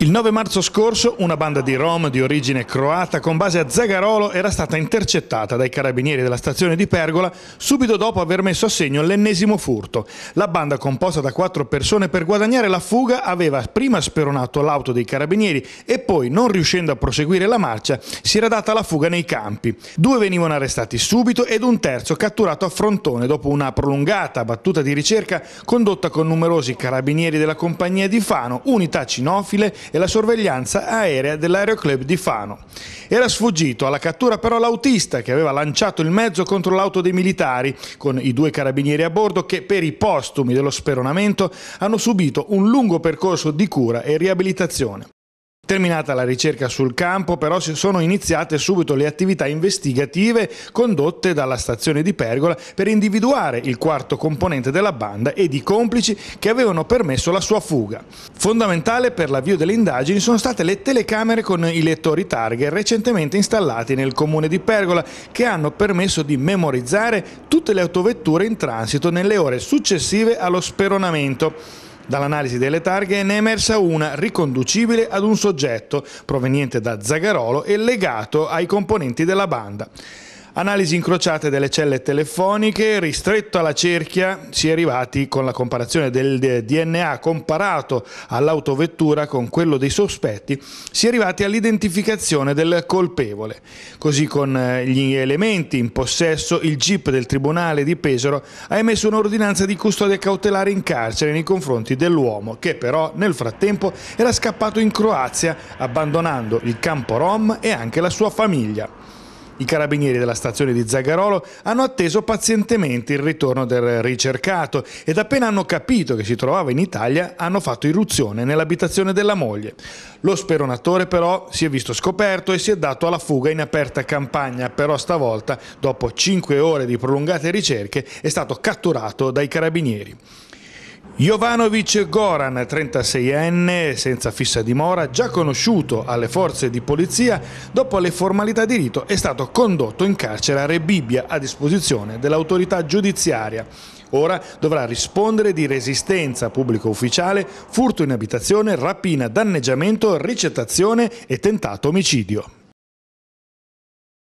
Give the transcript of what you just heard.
Il 9 marzo scorso una banda di Rom di origine croata con base a Zagarolo era stata intercettata dai carabinieri della stazione di Pergola subito dopo aver messo a segno l'ennesimo furto. La banda composta da quattro persone per guadagnare la fuga aveva prima speronato l'auto dei carabinieri e poi, non riuscendo a proseguire la marcia, si era data la fuga nei campi. Due venivano arrestati subito ed un terzo catturato a frontone dopo una prolungata battuta di ricerca condotta con numerosi carabinieri della compagnia di Fano, unità cinofile e la sorveglianza aerea dell'aeroclub di Fano. Era sfuggito alla cattura però l'autista che aveva lanciato il mezzo contro l'auto dei militari, con i due carabinieri a bordo che per i postumi dello speronamento hanno subito un lungo percorso di cura e riabilitazione. Terminata la ricerca sul campo, però si sono iniziate subito le attività investigative condotte dalla stazione di Pergola per individuare il quarto componente della banda ed i complici che avevano permesso la sua fuga. Fondamentale per l'avvio delle indagini sono state le telecamere con i lettori target recentemente installati nel comune di Pergola che hanno permesso di memorizzare tutte le autovetture in transito nelle ore successive allo speronamento. Dall'analisi delle targhe ne è emersa una riconducibile ad un soggetto proveniente da Zagarolo e legato ai componenti della banda. Analisi incrociate delle celle telefoniche, ristretto alla cerchia si è arrivati con la comparazione del DNA comparato all'autovettura con quello dei sospetti, si è arrivati all'identificazione del colpevole. Così con eh, gli elementi in possesso il GIP del Tribunale di Pesaro ha emesso un'ordinanza di custodia cautelare in carcere nei confronti dell'uomo che però nel frattempo era scappato in Croazia abbandonando il campo rom e anche la sua famiglia. I carabinieri della stazione di Zagarolo hanno atteso pazientemente il ritorno del ricercato ed appena hanno capito che si trovava in Italia hanno fatto irruzione nell'abitazione della moglie. Lo speronatore però si è visto scoperto e si è dato alla fuga in aperta campagna, però stavolta dopo 5 ore di prolungate ricerche è stato catturato dai carabinieri. Jovanovic Goran, 36enne, senza fissa dimora, già conosciuto alle forze di polizia, dopo le formalità di rito è stato condotto in carcere a Rebibbia a disposizione dell'autorità giudiziaria. Ora dovrà rispondere di resistenza pubblico ufficiale, furto in abitazione, rapina, danneggiamento, ricettazione e tentato omicidio.